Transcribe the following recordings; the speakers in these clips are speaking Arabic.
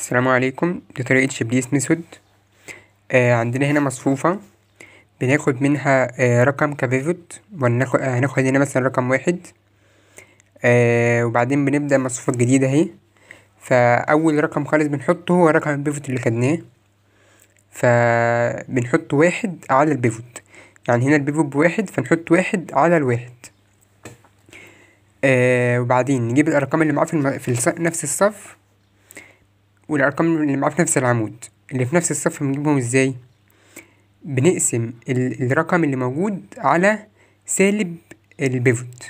السلام عليكم دي طريقة شبليس مسود آه عندنا هنا مصفوفة بناخد منها آه رقم كبيفوت وناخد آه، هناخد هنا مثلا رقم واحد آه وبعدين بنبدأ مصفوفة جديدة اهي فأول رقم خالص بنحطه هو رقم البيفوت اللي خدناه فبنحط واحد على البيفوت يعني هنا البيفوت بواحد فنحط واحد على الواحد آه وبعدين نجيب الأرقام اللي معاه في, الم... في الس... نفس الصف والأرقام اللي معاه في نفس العمود اللي في نفس الصف بنجيبهم ازاي بنقسم الرقم اللي موجود على سالب البيفوت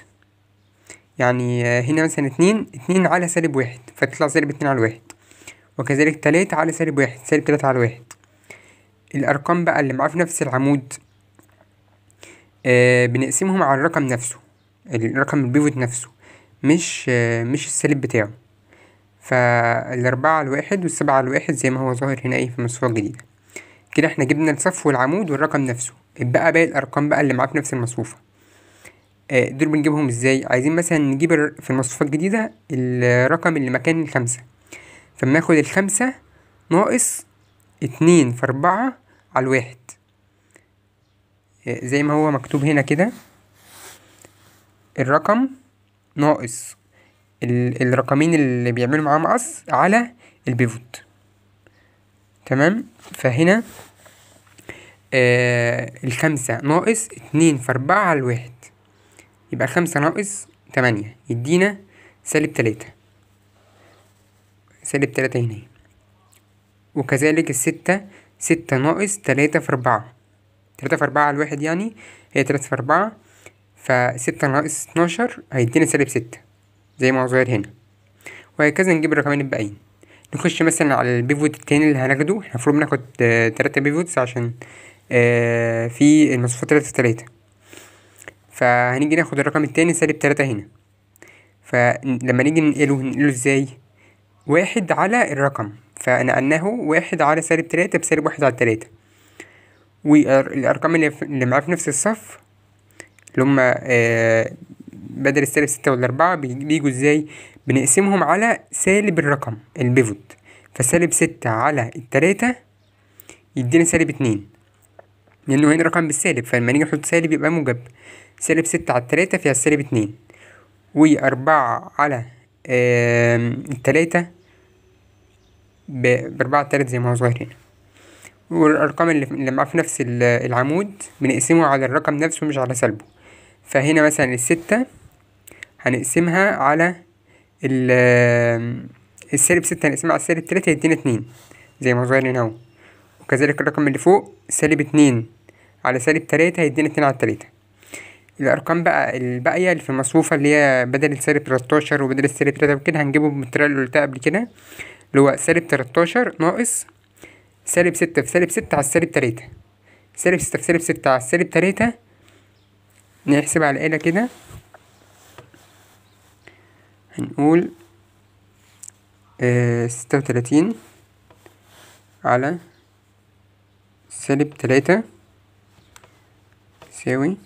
يعني هنا مثلا اتنين اتنين على سالب واحد فتطلع سالب اتنين على واحد وكذلك تلاتة على سالب واحد سالب تلاتة على واحد الأرقام بقى اللي معاه في نفس العمود آه بنقسمهم على الرقم نفسه الرقم البيفوت نفسه مش آه مش السالب بتاعه فالأربعة على واحد والسبعة على واحد زي ما هو ظاهر هنا ايه في المصفوفة الجديدة كده احنا جبنا الصف والعمود والرقم نفسه اتبقى باقي الأرقام بقى اللي معاه في نفس المصفوفة آه، دول بنجيبهم ازاي عايزين مثلا نجيب في المصفوفة الجديدة الرقم اللي مكان الخمسة فبناخد الخمسة ناقص اتنين في أربعة على الواحد آه، زي ما هو مكتوب هنا كده الرقم ناقص الرقمين اللي بيعملوا معاهم مقص على البيفوت تمام فهنا آه الخمسة ناقص اتنين في أربعة على الواحد يبقى خمسة ناقص تمانية يدينا سالب تلاتة سالب تلاتة هنا وكذلك الستة ستة ناقص تلاتة في أربعة تلاتة في أربعة على الواحد يعني هي تلاتة في أربعة فستة ناقص اتناشر هيدينا سالب ستة زي ما هو صغير هنا وهكذا نجيب الرقمين الباقيين نخش مثلا على البيفوت التاني اللي هناخده احنا المفروض بناخد آه، تلاتة بيفوتس عشان آه، في المصفوفة تلاتة في تلاتة فهنيجي ناخد الرقم التاني سالب تلاتة هنا فلما نيجي ننقله ننقله ازاي واحد على الرقم فنقلناه واحد على سالب تلاتة بسالب واحد على تلاتة والأرقام اللي معاه في نفس الصف اللي هما آه، بدل السالب ستة والأربعة بيجوا ازاي بنقسمهم على سالب الرقم البيفوت فسالب ستة على التلاتة يدينا سالب اتنين لأنه هنا رقم بالسالب فلما نيجي نحط سالب يبقى موجب سالب ستة على التلاتة فيها سالب اتنين وأربعة على التلاتة بأربعة على التلاتة زي ما هو صغير هنا والأرقام اللي لما في نفس العمود بنقسمه على الرقم نفسه مش على سلبه فهنا مثلا الستة هنقسمها على ال السالب ستة هنقسمها على السالب تلاتة هيدينا اتنين زي ما ظاهر هنا اهو وكذلك الرقم اللي فوق سالب اتنين على سالب تلاتة هيدينا اتنين على تلاتة الأرقام بقى الباقية اللي في المصفوفة اللي هي بدل سالب تلاتاشر وبدل سالب تلاتة وكده هنجيبه بالطريقة اللي قلتها قبل كده اللي هو سالب تلاتاشر ناقص سالب ستة في سالب ستة على سالب تلاتة سالب ستة في سالب ستة على سالب تلاتة نحسب على الآلة كده هنقول آه، ستة وتلاتين على سالب تلاتة يساوي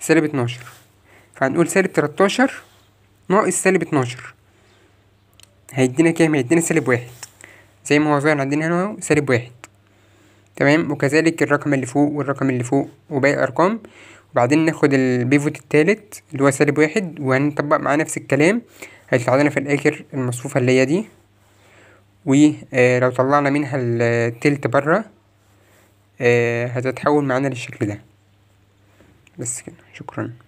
سالب اتناشر فهنقول سالب تلاتاشر ناقص سالب اتناشر هيدينا كام هيدينا سالب واحد زي ما هو ظاهر عندنا هنا اهو سالب واحد تمام وكذلك الرقم اللي فوق والرقم اللي فوق وباقي الارقام وبعدين ناخد البيفوت التالت اللي هو سالب واحد وهنطبق معاه نفس الكلام هيطلع لنا في الاخر المصفوفة اللي هي دي ولو آه، طلعنا منها التلت برا آه، هتتحول معانا للشكل ده بس كده شكرا